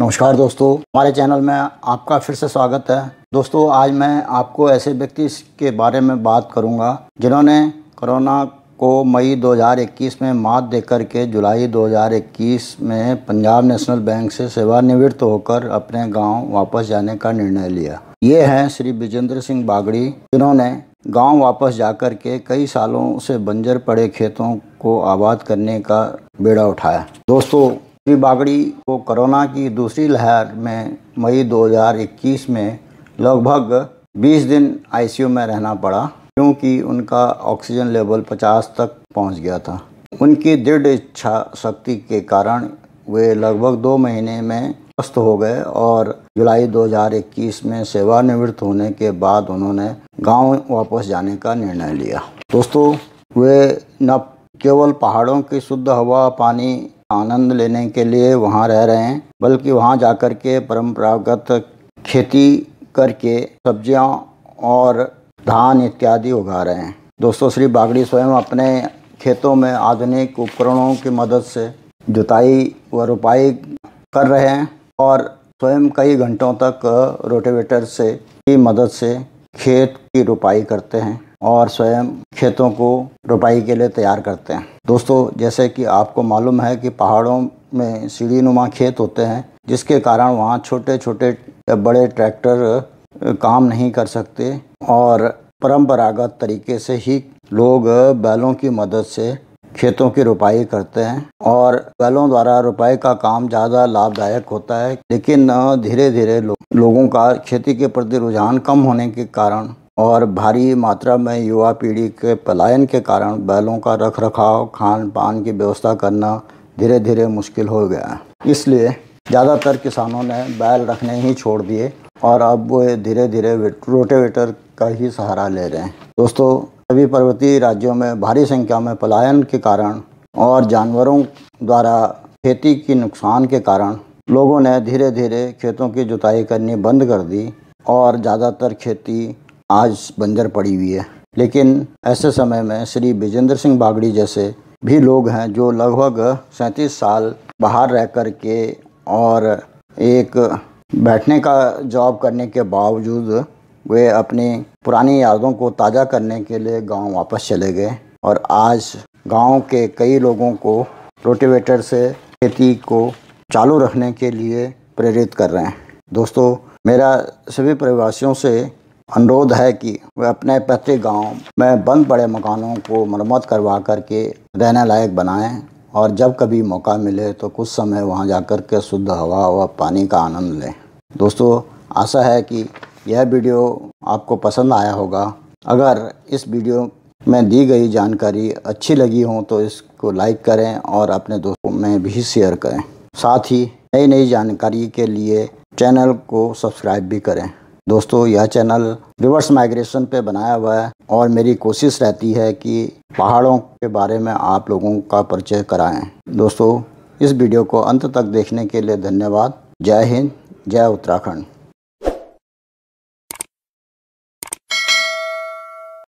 नमस्कार दोस्तों हमारे चैनल में आपका फिर से स्वागत है दोस्तों आज मैं आपको ऐसे व्यक्ति के बारे में बात करूंगा जिन्होंने कोरोना को मई 2021 में मात दे के जुलाई 2021 में पंजाब नेशनल बैंक से सेवानिवृत्त होकर अपने गांव वापस जाने का निर्णय लिया ये हैं श्री विजेंद्र सिंह बागड़ी जिन्होंने गांव वापस जाकर के कई सालों से बंजर पड़े खेतों को आबाद करने का बेड़ा उठाया दोस्तों श्री बागड़ी को कोरोना की दूसरी लहर में मई 2021 में लगभग 20 दिन आईसीयू में रहना पड़ा क्योंकि उनका ऑक्सीजन लेवल 50 तक पहुंच गया था उनकी दृढ़ इच्छा शक्ति के कारण वे लगभग दो महीने में स्वस्थ हो गए और जुलाई 2021 में सेवानिवृत्त होने के बाद उन्होंने गांव वापस जाने का निर्णय लिया दोस्तों वे न केवल पहाड़ों की शुद्ध हवा पानी आनंद लेने के लिए वहाँ रह रहे हैं बल्कि वहाँ जाकर के परम्परागत खेती करके सब्जियाँ और धान इत्यादि उगा रहे हैं दोस्तों श्री बागड़ी स्वयं अपने खेतों में आधुनिक उपकरणों की मदद से जुताई व रोपाई कर रहे हैं और स्वयं कई घंटों तक रोटेवेटर से की मदद से खेत की रोपाई करते हैं और स्वयं खेतों को रोपाई के लिए तैयार करते हैं दोस्तों जैसे कि आपको मालूम है कि पहाड़ों में सीढ़ी नुमा खेत होते हैं जिसके कारण वहाँ छोटे छोटे बड़े ट्रैक्टर काम नहीं कर सकते और परंपरागत तरीके से ही लोग बैलों की मदद से खेतों की रुपाई करते हैं और बैलों द्वारा रुपाई का काम ज़्यादा लाभदायक होता है लेकिन धीरे धीरे लो, लोगों का खेती के प्रति रुझान कम होने के कारण और भारी मात्रा में युवा पीढ़ी के पलायन के कारण बैलों का रख रखाव खान पान की व्यवस्था करना धीरे धीरे मुश्किल हो गया है इसलिए ज़्यादातर किसानों ने बैल रखने ही छोड़ दिए और अब वो धीरे धीरे रोटेवेटर का ही सहारा ले रहे हैं दोस्तों सभी पर्वतीय राज्यों में भारी संख्या में पलायन के कारण और जानवरों द्वारा खेती के नुकसान के कारण लोगों ने धीरे धीरे खेतों की जुताई करनी बंद कर दी और ज़्यादातर खेती आज बंजर पड़ी हुई है लेकिन ऐसे समय में श्री विजेंद्र सिंह बागड़ी जैसे भी लोग हैं जो लगभग सैंतीस साल बाहर रह कर के और एक बैठने का जॉब करने के बावजूद वे अपनी पुरानी यादों को ताज़ा करने के लिए गांव वापस चले गए और आज गांव के कई लोगों को रोटिवेटर से खेती को चालू रखने के लिए प्रेरित कर रहे हैं दोस्तों मेरा सभी प्रवासियों से अनुरोध है कि वे अपने पैतृक गांव में बंद पड़े मकानों को मरम्मत करवा करके रहने लायक बनाएं और जब कभी मौका मिले तो कुछ समय वहां जाकर के शुद्ध हवा व पानी का आनंद लें दोस्तों आशा है कि यह वीडियो आपको पसंद आया होगा अगर इस वीडियो में दी गई जानकारी अच्छी लगी हो तो इसको लाइक करें और अपने दोस्तों में भी शेयर करें साथ ही नई नई जानकारी के लिए चैनल को सब्सक्राइब भी करें दोस्तों यह चैनल रिवर्स माइग्रेशन पे बनाया हुआ है और मेरी कोशिश रहती है कि पहाड़ों के बारे में आप लोगों का परिचय कराएं दोस्तों इस वीडियो को अंत तक देखने के लिए धन्यवाद जय हिंद जय उत्तराखंड